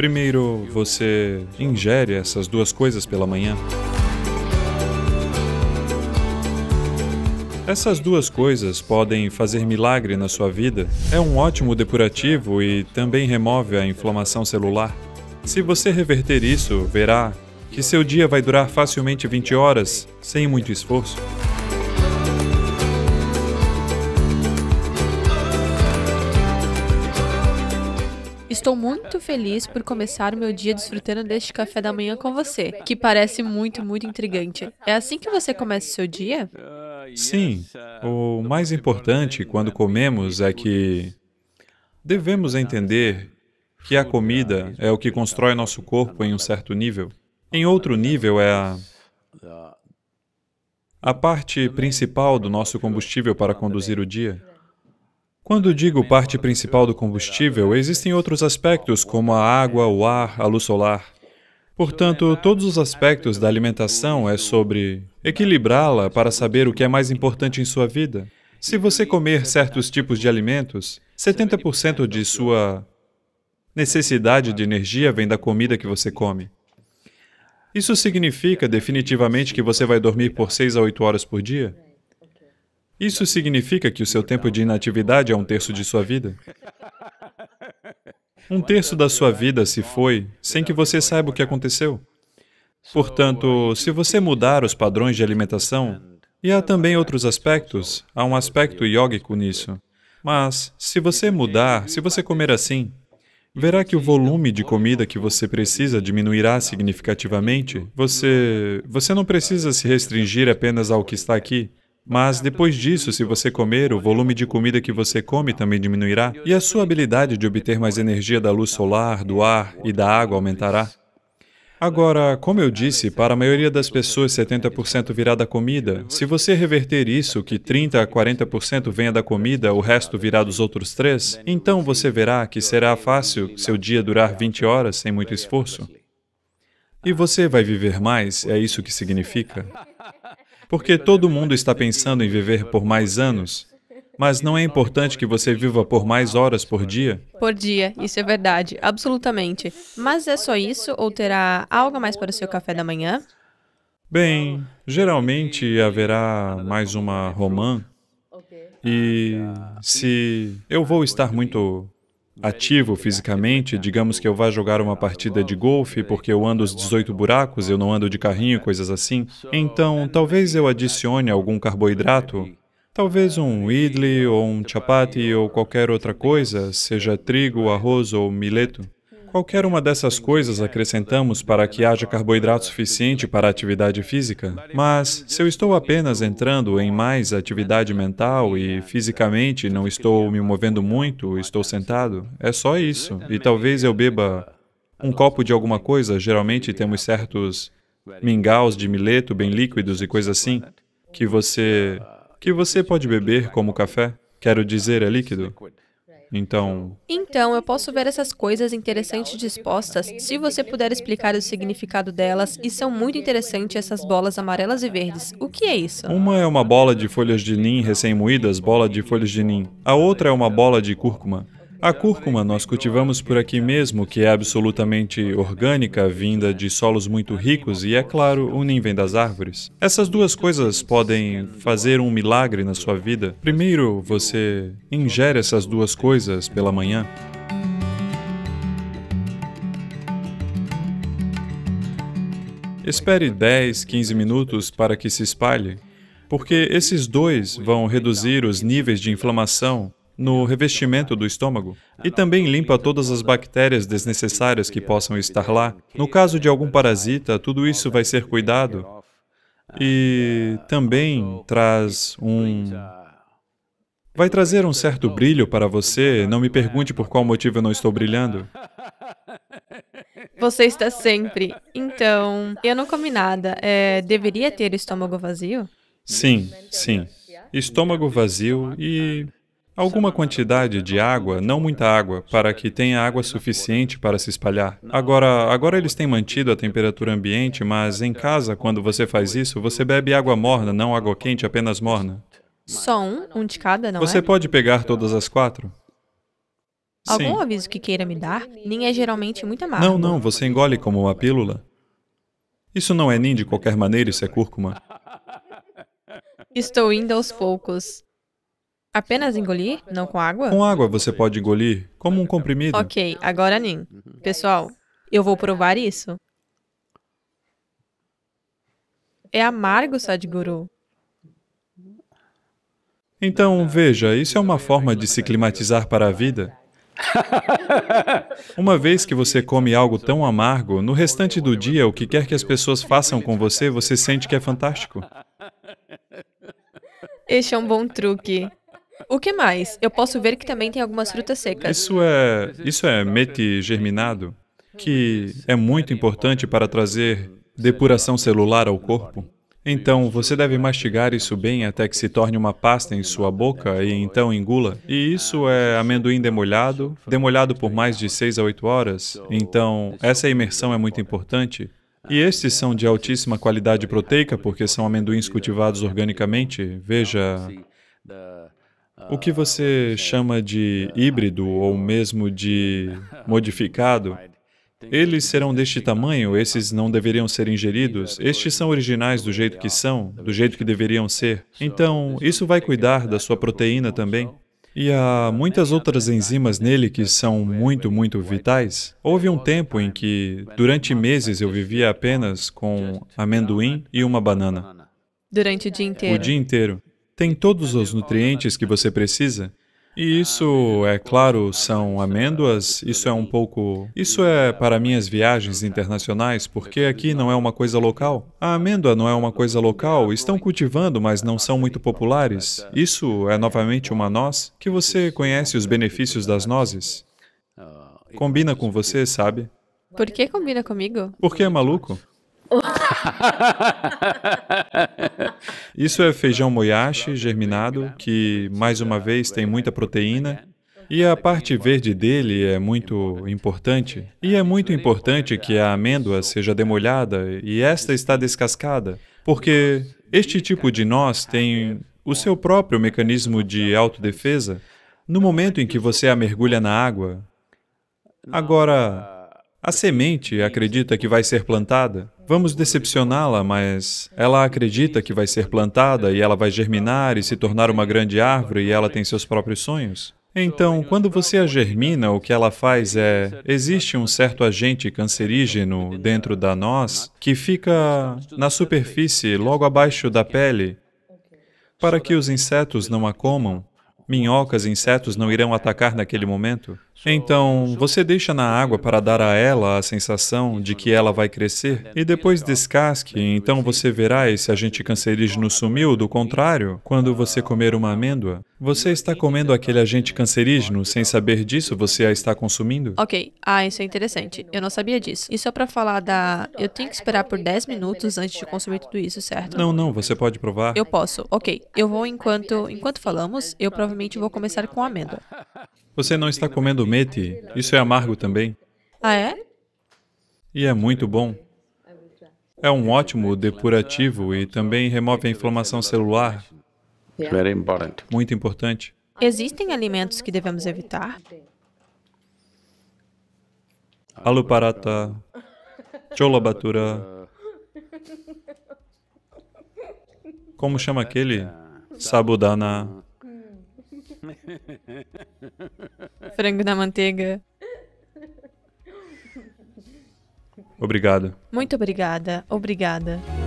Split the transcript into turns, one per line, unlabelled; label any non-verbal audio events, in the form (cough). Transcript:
Primeiro, você ingere essas duas coisas pela manhã. Essas duas coisas podem fazer milagre na sua vida. É um ótimo depurativo e também remove a inflamação celular. Se você reverter isso, verá que seu dia vai durar facilmente 20 horas, sem muito esforço.
Estou muito feliz por começar o meu dia desfrutando deste café da manhã com você, que parece muito, muito intrigante. É assim que você começa o seu dia?
Sim. O mais importante quando comemos é que devemos entender que a comida é o que constrói nosso corpo em um certo nível. Em outro nível é a a parte principal do nosso combustível para conduzir o dia. Quando digo parte principal do combustível, existem outros aspectos como a água, o ar, a luz solar. Portanto, todos os aspectos da alimentação é sobre equilibrá-la para saber o que é mais importante em sua vida. Se você comer certos tipos de alimentos, 70% de sua necessidade de energia vem da comida que você come. Isso significa definitivamente que você vai dormir por 6 a 8 horas por dia? Isso significa que o seu tempo de inatividade é um terço de sua vida? (laughs) Um terço da sua vida se foi sem que você saiba o que aconteceu. Portanto, se você mudar os padrões de alimentação, e há também outros aspectos, há um aspecto iógico nisso. Mas, se você mudar, se você comer assim, verá que o volume de comida que você precisa diminuirá significativamente. Você, você não precisa se restringir apenas ao que está aqui. Mas depois disso, se você comer, o volume de comida que você come também diminuirá e a sua habilidade de obter mais energia da luz solar, do ar e da água aumentará. Agora, como eu disse, para a maioria das pessoas 70% virá da comida. Se você reverter isso, que 30 a 40% venha da comida, o resto virá dos outros três, então você verá que será fácil seu dia durar 20 horas sem muito esforço. E você vai viver mais, é isso que significa. Porque todo mundo está pensando em viver por mais anos, mas não é importante que você viva por mais horas por dia?
Por dia, isso é verdade, absolutamente. Mas é só isso ou terá algo mais para o seu café da manhã?
Bem, geralmente haverá mais uma romã. E se eu vou estar muito ativo fisicamente, tá digamos que eu vá jogar uma partida de golfe porque eu ando os 18 buracos, eu não ando de carrinho, coisas assim, então talvez eu adicione algum carboidrato, talvez um idli ou um chapati ou qualquer outra coisa, seja trigo, arroz ou mileto. Qualquer uma dessas coisas acrescentamos para que haja carboidrato suficiente para a atividade física, mas se eu estou apenas entrando em mais atividade mental e fisicamente não estou me movendo muito, estou sentado, é só isso. E talvez eu beba um copo de alguma coisa, geralmente temos certos mingaus de mileto bem líquidos e coisa assim, que você que você pode beber como café, quero dizer, é líquido. Então.
Então, eu posso ver essas coisas interessantes dispostas se você puder explicar o significado delas, e são muito interessantes essas bolas amarelas e verdes. O que é isso?
Uma é uma bola de folhas de nim recém-moídas, bola de folhas de nim. A outra é uma bola de cúrcuma. A cúrcuma nós cultivamos por aqui mesmo, que é absolutamente orgânica, vinda de solos muito ricos e, é claro, o vem das árvores. Essas duas coisas podem fazer um milagre na sua vida. Primeiro, você ingere essas duas coisas pela manhã. Espere 10, 15 minutos para que se espalhe, porque esses dois vão reduzir os níveis de inflamação no revestimento do estômago e também limpa todas as bactérias desnecessárias que possam estar lá. No caso de algum parasita, tudo isso vai ser cuidado e também traz um Vai trazer um certo brilho para você. Não me pergunte por qual motivo eu não estou brilhando.
Você está sempre. Então, eu não comi nada. É, deveria ter estômago vazio?
Sim, sim. Estômago vazio e Alguma quantidade de água, não muita água, para que tenha água suficiente para se espalhar. Agora, agora eles têm mantido a temperatura ambiente, mas em casa, quando você faz isso, você bebe água morna, não água quente, apenas morna.
Só um? Um de cada, não você é? Você
pode pegar todas as quatro? Algum Sim.
aviso que queira me dar? Nin é geralmente muito amargo. Não,
não, você engole como uma pílula. Isso não é nin de qualquer maneira, isso é cúrcuma.
Estou indo aos poucos. Apenas engolir? Não com água? Com
água você pode engolir, como um comprimido.
Ok, agora nem. Pessoal, eu vou provar isso. É amargo, Sadhguru.
Então, veja, isso é uma forma de se climatizar para a vida. (laughs) Uma vez que você come algo tão amargo, no restante do dia, o que quer que as pessoas façam com você, você sente que é fantástico.
Este é um bom truque. O que mais? Eu posso ver que também tem algumas frutas secas.
Isso é, isso é mete germinado, que é muito importante para trazer depuração celular ao corpo. Então, você deve mastigar isso bem até que se torne uma pasta em sua boca e então engula. E isso é amendoim demolhado, demolhado por mais de 6 a 8 horas. Então, essa imersão é muito importante. E estes são de altíssima qualidade proteica porque são amendoins cultivados organicamente. Veja o que você chama de híbrido ou mesmo de modificado, eles serão deste tamanho, esses não deveriam ser ingeridos, estes são originais do jeito que são, do jeito que deveriam ser. Então, isso vai cuidar da sua proteína também. E há muitas outras enzimas nele que são muito, muito vitais. Houve um tempo em que, durante meses, eu vivia apenas com amendoim e uma banana.
Durante o dia inteiro? O dia
inteiro tem todos os nutrientes que você precisa. E isso, é claro, são amêndoas, isso é um pouco... Isso é para minhas viagens internacionais, porque aqui não é uma coisa local. A amêndoa não é uma coisa local, estão cultivando, mas não são muito populares. Isso é novamente uma noz, que você conhece os benefícios das nozes. Combina com você, sabe?
Por que combina comigo?
Porque é maluco. (laughs) Isso é feijão moyashi germinado, que, mais uma vez, tem muita proteína. E a parte verde dele é muito importante. E é muito importante que a amêndoa seja demolhada e esta está descascada, porque este tipo de nós tem o seu próprio mecanismo de autodefesa no momento em que você a mergulha na água. Agora, a semente acredita que vai ser plantada. Vamos decepcioná-la, mas ela acredita que vai ser plantada e ela vai germinar e se tornar uma grande árvore e ela tem seus próprios sonhos. Então, quando você a germina, o que ela faz é: existe um certo agente cancerígeno dentro da nós que fica na superfície, logo abaixo da pele, para que os insetos não a comam. Minhocas e insetos não irão atacar naquele momento. Então, você deixa na água para dar a ela a sensação de que ela vai crescer e depois descasque, então você verá esse agente cancerígeno sumiu, do contrário, quando você comer uma amêndoa, você está comendo aquele agente cancerígeno, sem saber disso, você a está consumindo?
Ok, ah, isso é interessante. Eu não sabia disso. E só para falar da... Eu tenho que esperar por 10 minutos antes de consumir tudo isso, certo? Não,
não, você pode provar. Eu
posso, ok. Eu vou enquanto... Enquanto falamos, eu provavelmente vou começar com a amêndoa.
Você não está comendo mete, isso é amargo também. Ah, é? E é muito bom. É um ótimo depurativo e também remove a inflamação celular. Muito importante.
Existem alimentos que devemos evitar?
Aluparata, cholabatura. Como chama aquele? Sabudana.
frango na manteiga. Obrigado. Muito obrigada. Obrigada.